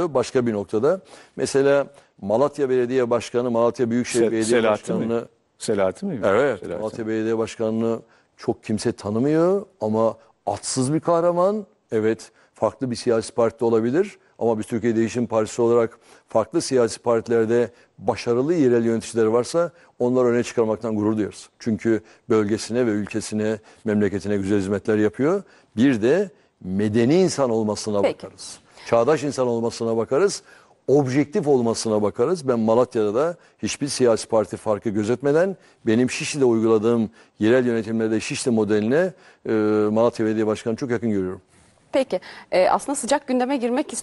Başka bir noktada mesela Malatya Belediye Başkanı, Malatya Büyükşehir Se Belediye Selahattin Başkanı'nı... Mi? Selahattin mi? Evet, Selahattin. Malatya Belediye Başkanı'nı çok kimse tanımıyor ama atsız bir kahraman. Evet, farklı bir siyasi parti olabilir ama biz Türkiye Değişim Partisi olarak farklı siyasi partilerde başarılı yerel yöneticileri varsa onları öne çıkarmaktan gurur duyuyoruz. Çünkü bölgesine ve ülkesine, memleketine güzel hizmetler yapıyor. Bir de medeni insan olmasına Peki. bakarız. Çağdaş insan olmasına bakarız. Objektif olmasına bakarız. Ben Malatya'da da hiçbir siyasi parti farkı gözetmeden benim Şişli'de uyguladığım yerel yönetimlerde Şişli modeline e, Malatya Belediye Başkanı çok yakın görüyorum. Peki e, aslında sıcak gündeme girmek istiyorum.